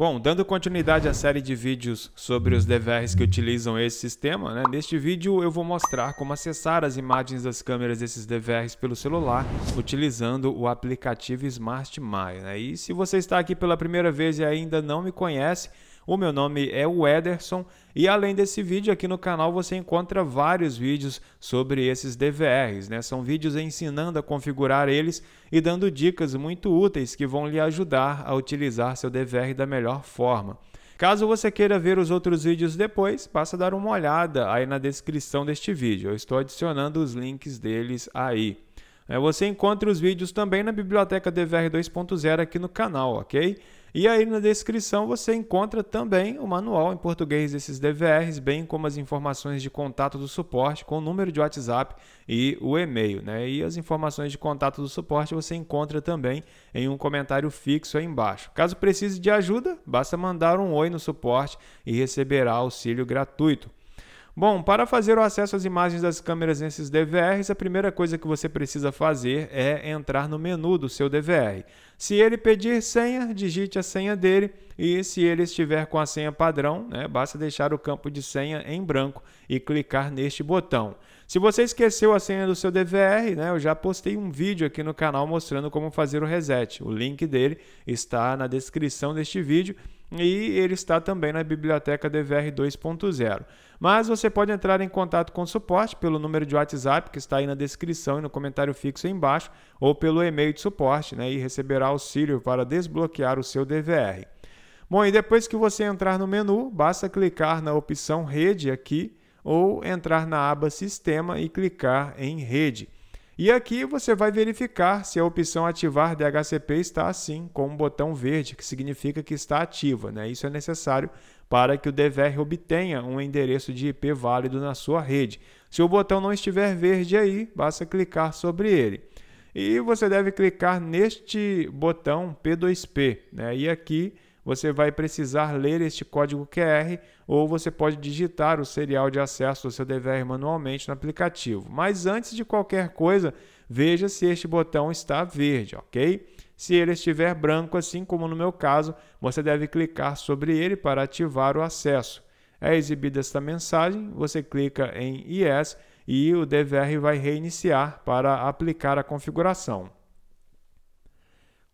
Bom, dando continuidade à série de vídeos sobre os DVRs que utilizam esse sistema, né? neste vídeo eu vou mostrar como acessar as imagens das câmeras desses DVRs pelo celular utilizando o aplicativo SmartMile. Né? E se você está aqui pela primeira vez e ainda não me conhece, o meu nome é o Ederson e além desse vídeo aqui no canal você encontra vários vídeos sobre esses DVRs, né? São vídeos ensinando a configurar eles e dando dicas muito úteis que vão lhe ajudar a utilizar seu DVR da melhor forma. Caso você queira ver os outros vídeos depois, passa a dar uma olhada aí na descrição deste vídeo. Eu estou adicionando os links deles aí. É, você encontra os vídeos também na Biblioteca DVR 2.0 aqui no canal, ok? E aí na descrição você encontra também o manual em português desses DVRs, bem como as informações de contato do suporte com o número de WhatsApp e o e-mail. Né? E as informações de contato do suporte você encontra também em um comentário fixo aí embaixo. Caso precise de ajuda, basta mandar um oi no suporte e receberá auxílio gratuito. Bom, para fazer o acesso às imagens das câmeras nesses DVRs, a primeira coisa que você precisa fazer é entrar no menu do seu DVR. Se ele pedir senha, digite a senha dele e se ele estiver com a senha padrão, né, basta deixar o campo de senha em branco e clicar neste botão. Se você esqueceu a senha do seu DVR, né, eu já postei um vídeo aqui no canal mostrando como fazer o reset. O link dele está na descrição deste vídeo e ele está também na biblioteca DVR 2.0. Mas você pode entrar em contato com o suporte pelo número de WhatsApp que está aí na descrição e no comentário fixo aí embaixo, ou pelo e-mail de suporte, né, e receberá auxílio para desbloquear o seu DVR. Bom, e depois que você entrar no menu, basta clicar na opção Rede aqui ou entrar na aba Sistema e clicar em Rede. E aqui você vai verificar se a opção ativar DHCP está assim, com um botão verde, que significa que está ativa. Né? Isso é necessário para que o DVR obtenha um endereço de IP válido na sua rede. Se o botão não estiver verde aí, basta clicar sobre ele. E você deve clicar neste botão P2P. Né? E aqui você vai precisar ler este código QR ou você pode digitar o serial de acesso do seu DVR manualmente no aplicativo. Mas antes de qualquer coisa, veja se este botão está verde, ok? Se ele estiver branco, assim como no meu caso, você deve clicar sobre ele para ativar o acesso. É exibida esta mensagem, você clica em Yes e o DVR vai reiniciar para aplicar a configuração.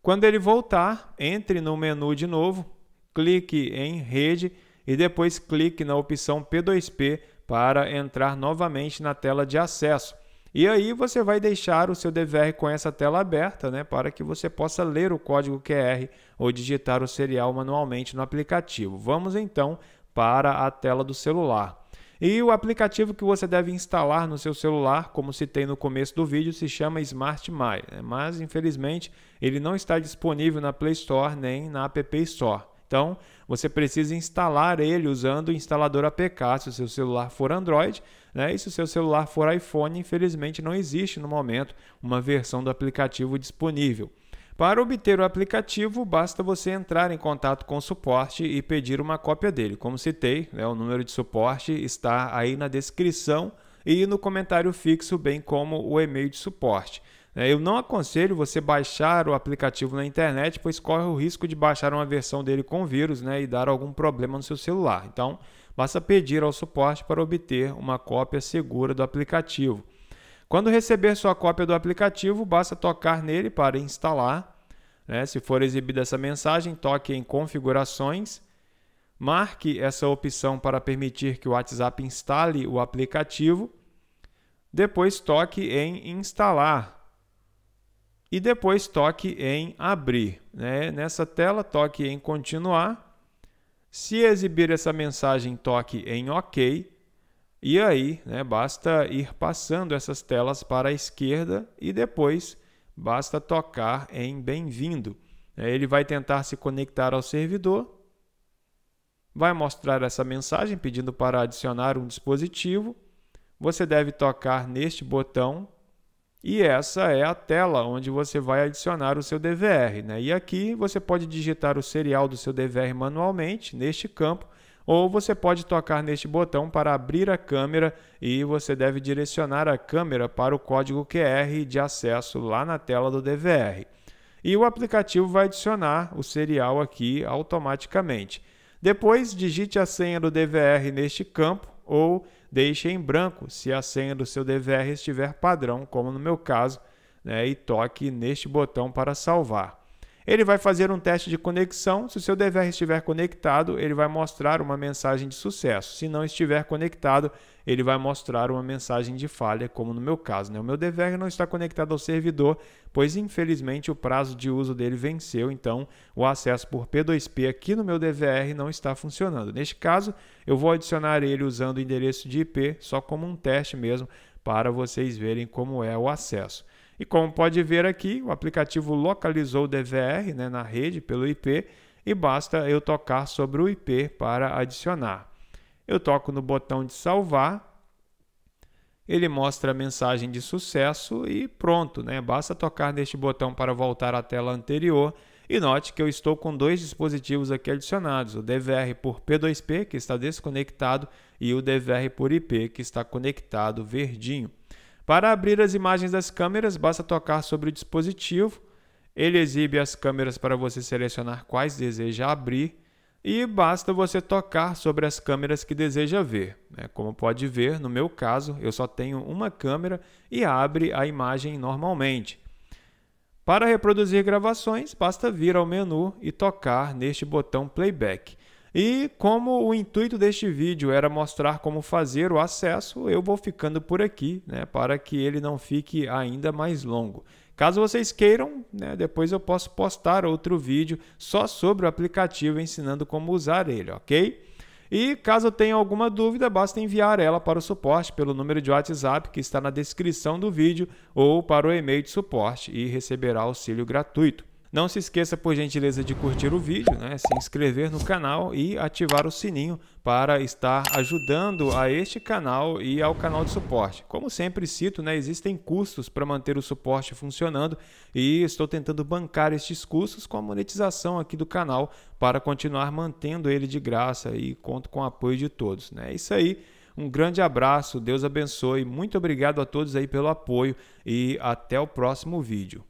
Quando ele voltar, entre no menu de novo, clique em rede e depois clique na opção P2P para entrar novamente na tela de acesso. E aí você vai deixar o seu DVR com essa tela aberta, né, para que você possa ler o código QR ou digitar o serial manualmente no aplicativo. Vamos então para a tela do celular. E o aplicativo que você deve instalar no seu celular, como citei no começo do vídeo, se chama Smart My, né? mas infelizmente ele não está disponível na Play Store nem na App Store. Então, você precisa instalar ele usando o instalador APK se o seu celular for Android, né? E se o seu celular for iPhone, infelizmente não existe no momento uma versão do aplicativo disponível. Para obter o aplicativo, basta você entrar em contato com o suporte e pedir uma cópia dele. Como citei, né, o número de suporte está aí na descrição e no comentário fixo, bem como o e-mail de suporte. É, eu não aconselho você baixar o aplicativo na internet, pois corre o risco de baixar uma versão dele com vírus né, e dar algum problema no seu celular. Então, basta pedir ao suporte para obter uma cópia segura do aplicativo. Quando receber sua cópia do aplicativo, basta tocar nele para instalar. Né? Se for exibida essa mensagem, toque em Configurações. Marque essa opção para permitir que o WhatsApp instale o aplicativo. Depois toque em Instalar. E depois toque em Abrir. Né? Nessa tela, toque em Continuar. Se exibir essa mensagem, toque em OK e aí, né, basta ir passando essas telas para a esquerda e depois basta tocar em Bem-vindo. É, ele vai tentar se conectar ao servidor, vai mostrar essa mensagem pedindo para adicionar um dispositivo. Você deve tocar neste botão e essa é a tela onde você vai adicionar o seu DVR. Né? E aqui você pode digitar o serial do seu DVR manualmente neste campo ou você pode tocar neste botão para abrir a câmera e você deve direcionar a câmera para o código QR de acesso lá na tela do DVR. E o aplicativo vai adicionar o serial aqui automaticamente. Depois, digite a senha do DVR neste campo ou deixe em branco se a senha do seu DVR estiver padrão, como no meu caso, né, e toque neste botão para salvar. Ele vai fazer um teste de conexão. Se o seu DVR estiver conectado, ele vai mostrar uma mensagem de sucesso. Se não estiver conectado, ele vai mostrar uma mensagem de falha, como no meu caso. Né? O meu DVR não está conectado ao servidor, pois infelizmente o prazo de uso dele venceu, então o acesso por P2P aqui no meu DVR não está funcionando. Neste caso, eu vou adicionar ele usando o endereço de IP, só como um teste mesmo, para vocês verem como é o acesso. E como pode ver aqui, o aplicativo localizou o DVR né, na rede pelo IP e basta eu tocar sobre o IP para adicionar. Eu toco no botão de salvar, ele mostra a mensagem de sucesso e pronto, né? Basta tocar neste botão para voltar à tela anterior. E note que eu estou com dois dispositivos aqui adicionados, o DVR por P2P, que está desconectado, e o DVR por IP, que está conectado verdinho. Para abrir as imagens das câmeras, basta tocar sobre o dispositivo. Ele exibe as câmeras para você selecionar quais deseja abrir e basta você tocar sobre as câmeras que deseja ver. Né? Como pode ver, no meu caso, eu só tenho uma câmera e abre a imagem normalmente. Para reproduzir gravações, basta vir ao menu e tocar neste botão Playback. E como o intuito deste vídeo era mostrar como fazer o acesso, eu vou ficando por aqui, né, para que ele não fique ainda mais longo. Caso vocês queiram, né, depois eu posso postar outro vídeo só sobre o aplicativo ensinando como usar ele, ok? E caso tenha alguma dúvida, basta enviar ela para o suporte pelo número de WhatsApp que está na descrição do vídeo ou para o e-mail de suporte e receberá auxílio gratuito. Não se esqueça, por gentileza, de curtir o vídeo, né? se inscrever no canal e ativar o sininho para estar ajudando a este canal e ao canal de suporte. Como sempre cito, né, existem custos para manter o suporte funcionando e estou tentando bancar estes custos com a monetização aqui do canal para continuar mantendo ele de graça e conto com o apoio de todos. Né? É isso aí. Um grande abraço, Deus abençoe. Muito obrigado a todos aí pelo apoio e até o próximo vídeo.